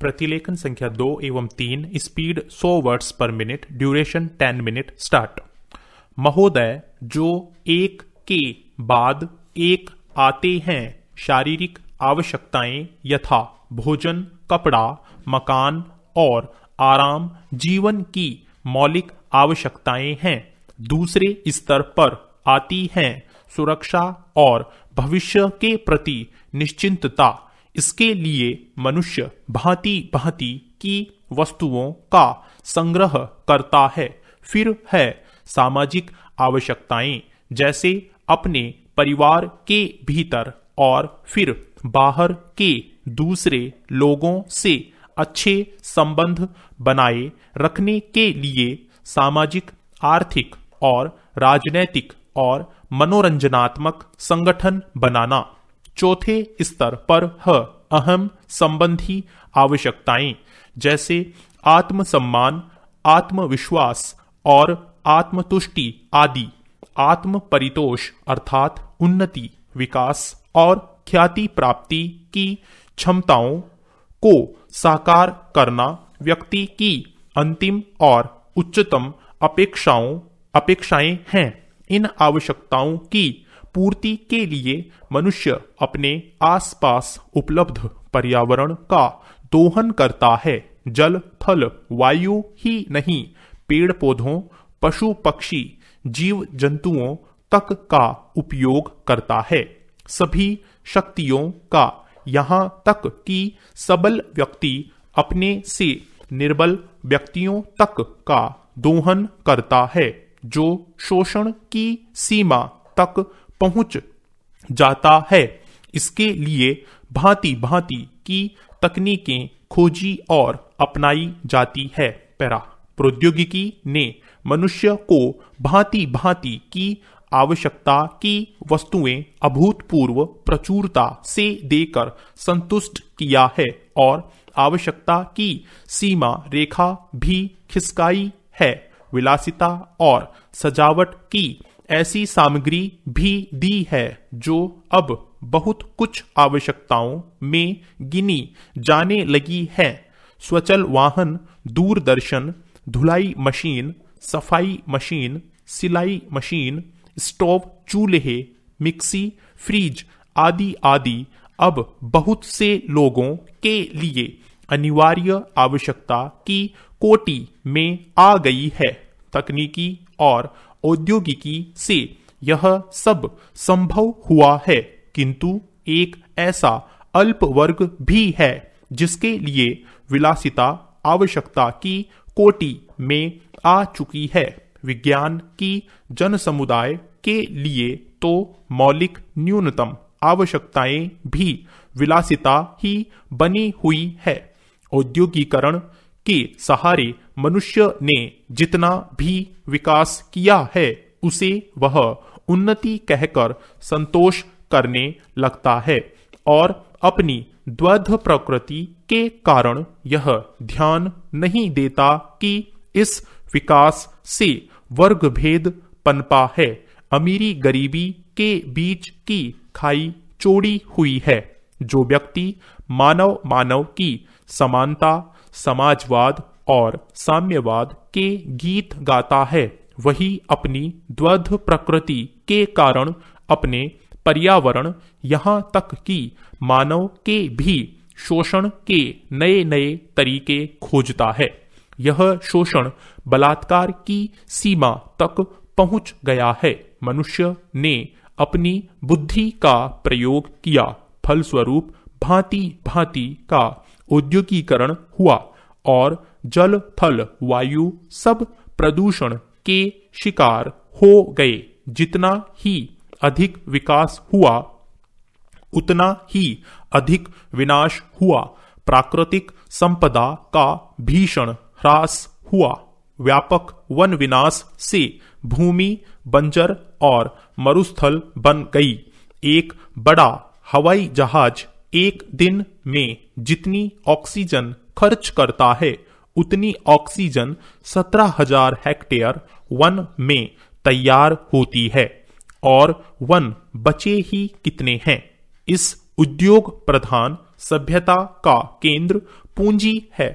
प्रतिलेखन संख्या दो एवं तीन speed 100 words per minute duration 10 minute start महोदय जो एक के बाद एक आते हैं शारीरिक आवश्यकताएं यथा भोजन कपड़ा मकान और आराम जीवन की मौलिक आवश्यकताएं हैं दूसरे स्तर पर आती हैं सुरक्षा और भविष्य के प्रति निश्चिंतता इसके लिए मनुष्य भांति भांति की वस्तुओं का संग्रह करता है फिर है सामाजिक आवश्यकताएं जैसे अपने परिवार के भीतर और फिर बाहर के दूसरे लोगों से अच्छे संबंध बनाए रखने के लिए सामाजिक आर्थिक और राजनैतिक और मनोरंजनात्मक संगठन बनाना चौथे स्तर पर ह अहम संबंधी आवश्यकताएं जैसे आत्मसम्मान आत्मविश्वास और आत्मतुष्टि आदि आत्म परितोष अर्थात उन्नति विकास और ख्याति प्राप्ति की क्षमताओं को साकार करना व्यक्ति की अंतिम और उच्चतम अपेक्षाओं अपेक्षाएं हैं इन आवश्यकताओं की पूर्ति के लिए मनुष्य अपने आसपास उपलब्ध पर्यावरण का दोहन करता है जल थल वायु ही नहीं पेड़ पौधों पशु पक्षी जीव जंतुओं तक का उपयोग करता है सभी शक्तियों का यहाँ तक कि सबल व्यक्ति अपने से निर्बल व्यक्तियों तक का दोहन करता है जो शोषण की सीमा तक पहुंच जाता है इसके लिए भांति भांति की तकनीकें खोजी और अपनाई जाती है पैरा प्रौद्योगिकी ने मनुष्य को भांति भांति की आवश्यकता की वस्तुएं अभूतपूर्व प्रचुरता से देकर संतुष्ट किया है और आवश्यकता की सीमा रेखा भी खिसकाई है विलासिता और सजावट की ऐसी सामग्री भी दी है जो अब बहुत कुछ आवश्यकताओं में गिनी जाने लगी है स्वचल वाहन दूरदर्शन धुलाई मशीन सफाई मशीन सिलाई मशीन स्टोव चूल्हे मिक्सी फ्रिज आदि आदि अब बहुत से लोगों के लिए अनिवार्य आवश्यकता की कोटि में आ गई है तकनीकी और औद्योगिकी से यह सब संभव हुआ है किंतु एक ऐसा अल्प वर्ग भी है जिसके लिए विलासिता आवश्यकता की कोटि में आ चुकी है विज्ञान की जन समुदाय के लिए तो मौलिक न्यूनतम आवश्यकताएं भी विलासिता ही बनी हुई है औद्योगिकरण के सहारे मनुष्य ने जितना भी विकास किया है उसे वह उन्नति कहकर संतोष करने लगता है और अपनी द्वध प्रकृति के कारण यह ध्यान नहीं देता कि इस विकास से वर्ग भेद पनपा है अमीरी गरीबी के बीच की खाई चोड़ी हुई है जो व्यक्ति मानव मानव की समानता समाजवाद और साम्यवाद के गीत गाता है वही अपनी द्वध प्रकृति के कारण अपने पर्यावरण यहाँ तक कि मानव के भी शोषण के नए नए तरीके खोजता है यह शोषण बलात्कार की सीमा तक पहुंच गया है मनुष्य ने अपनी बुद्धि का प्रयोग किया फलस्वरूप भांति भांति का औद्योगिकरण हुआ और जल थल वायु सब प्रदूषण के शिकार हो गए जितना ही अधिक विकास हुआ उतना ही अधिक विनाश हुआ प्राकृतिक संपदा का भीषण ह्रास हुआ व्यापक वन विनाश से भूमि बंजर और मरुस्थल बन गई एक बड़ा हवाई जहाज एक दिन में जितनी ऑक्सीजन खर्च करता है उतनी ऑक्सीजन 17,000 हेक्टेयर वन में तैयार होती है और वन बचे ही कितने हैं इस उद्योग प्रधान सभ्यता का केंद्र पूंजी है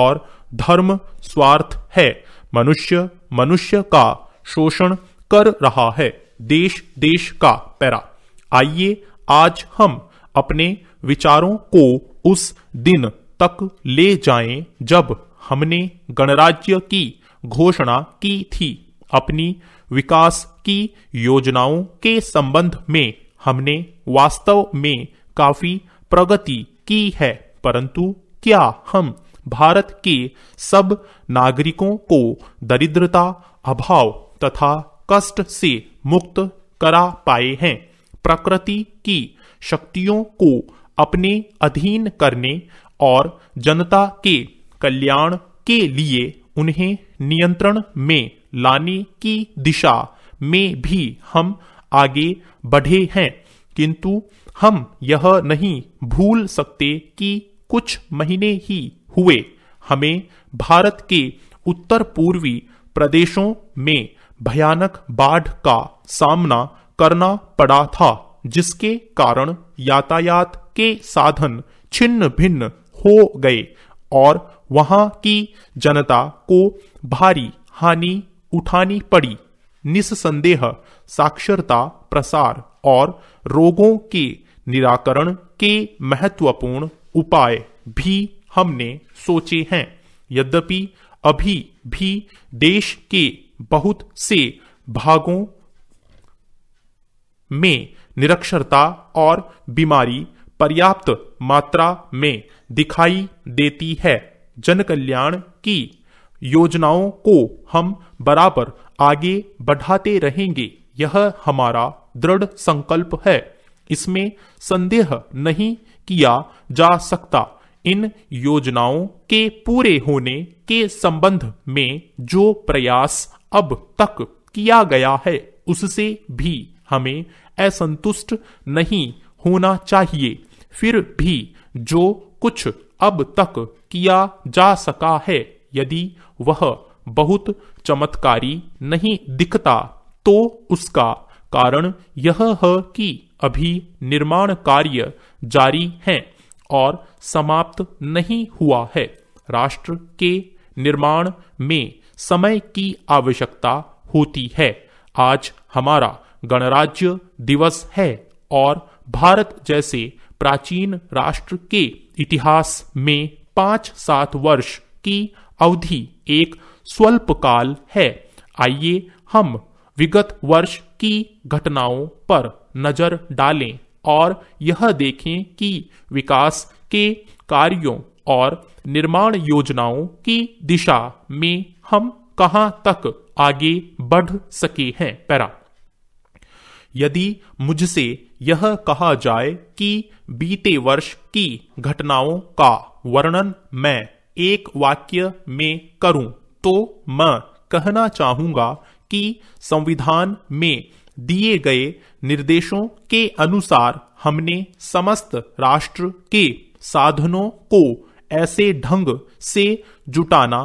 और धर्म स्वार्थ है मनुष्य मनुष्य का शोषण कर रहा है देश देश का पैरा आइए आज हम अपने विचारों को उस दिन तक ले जाएं जब हमने गणराज्य की घोषणा की थी अपनी विकास की योजनाओं के संबंध में हमने वास्तव में काफी प्रगति की है परंतु क्या हम भारत के सब नागरिकों को दरिद्रता अभाव तथा कष्ट से मुक्त करा पाए हैं प्रकृति की शक्तियों को अपने अधीन करने और जनता के कल्याण के लिए उन्हें नियंत्रण में लाने की दिशा में भी हम आगे बढ़े हैं किंतु हम यह नहीं भूल सकते कि कुछ महीने ही हुए हमें भारत के उत्तर पूर्वी प्रदेशों में भयानक बाढ़ का सामना करना पड़ा था जिसके कारण यातायात के साधन छिन्न भिन्न हो गए और वहां की जनता को भारी हानि उठानी पड़ी निस्संदेह साक्षरता प्रसार और रोगों के निराकरण के महत्वपूर्ण उपाय भी हमने सोचे हैं यद्यपि अभी भी देश के बहुत से भागों में निरक्षरता और बीमारी पर्याप्त मात्रा में दिखाई देती है जनकल्याण की योजनाओं को हम बराबर आगे बढ़ाते रहेंगे यह हमारा दृढ़ संकल्प है इसमें संदेह नहीं किया जा सकता इन योजनाओं के पूरे होने के संबंध में जो प्रयास अब तक किया गया है उससे भी हमें असंतुष्ट नहीं होना चाहिए फिर भी जो कुछ अब तक किया जा सका है यदि वह बहुत चमत्कारी नहीं दिखता तो उसका कारण यह है कि अभी निर्माण कार्य जारी है और समाप्त नहीं हुआ है राष्ट्र के निर्माण में समय की आवश्यकता होती है आज हमारा गणराज्य दिवस है और भारत जैसे प्राचीन राष्ट्र के इतिहास में पांच सात वर्ष की अवधि एक स्वल्प काल है आइए हम विगत वर्ष की घटनाओं पर नजर डालें और यह देखें कि विकास के कार्यों और निर्माण योजनाओं की दिशा में हम कहां तक आगे बढ़ सके हैं पैरा यदि मुझसे यह कहा जाए कि बीते वर्ष की घटनाओं का वर्णन मैं एक वाक्य में करूं तो मैं कहना चाहूंगा कि संविधान में दिए गए निर्देशों के अनुसार हमने समस्त राष्ट्र के साधनों को ऐसे ढंग से जुटाना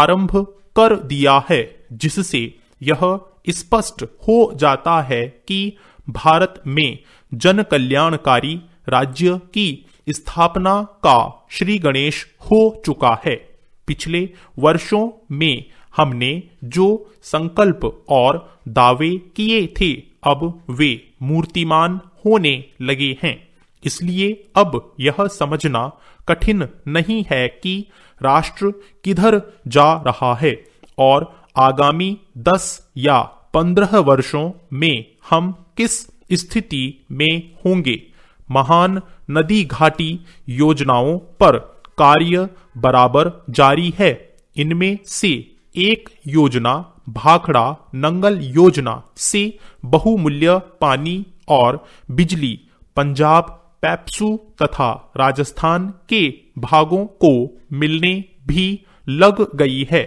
आरंभ कर दिया है जिससे यह स्पष्ट हो जाता है कि भारत में जन कल्याणकारी राज्य की स्थापना का श्री गणेश हो चुका है पिछले वर्षों में हमने जो संकल्प और दावे किए थे अब वे मूर्तिमान होने लगे हैं इसलिए अब यह समझना कठिन नहीं है कि राष्ट्र किधर जा रहा है और आगामी 10 या 15 वर्षों में हम किस स्थिति में होंगे महान नदी घाटी योजनाओं पर कार्य बराबर जारी है इनमें से एक योजना भाखड़ा नंगल योजना से बहुमूल्य पानी और बिजली पंजाब पैप्सू तथा राजस्थान के भागों को मिलने भी लग गई है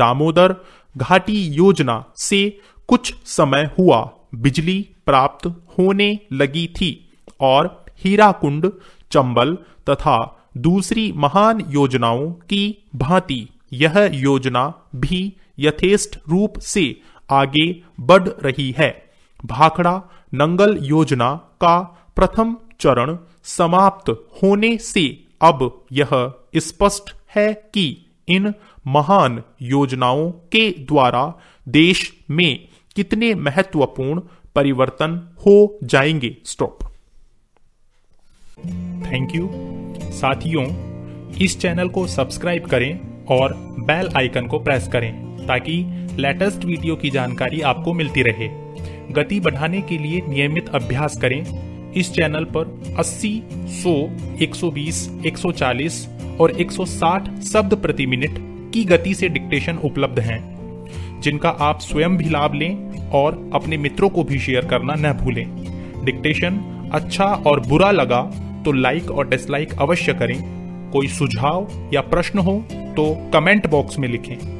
दामोदर घाटी योजना से कुछ समय हुआ बिजली प्राप्त होने लगी थी और हीराकुंड चंबल तथा दूसरी महान योजनाओं की भांति यह योजना भी यथेष्ट रूप से आगे बढ़ रही है भाखड़ा नंगल योजना का प्रथम चरण समाप्त होने से अब यह स्पष्ट है कि इन महान योजनाओं के द्वारा देश में कितने महत्वपूर्ण परिवर्तन हो जाएंगे स्टॉप थैंक यू साथियों इस चैनल को सब्सक्राइब करें और बेल आइकन को प्रेस करें ताकि लेटेस्ट वीडियो की जानकारी आपको मिलती रहे गति बढ़ाने के लिए नियमित अभ्यास करें इस चैनल पर 80, 100, 120, 140 और 160 शब्द प्रति मिनट की गति से डिक्टेशन उपलब्ध हैं जिनका आप स्वयं भी लाभ लें और अपने मित्रों को भी शेयर करना न भूलें डिक्टेशन अच्छा और बुरा लगा तो लाइक और डिसलाइक अवश्य करें कोई सुझाव या प्रश्न हो तो कमेंट बॉक्स में लिखें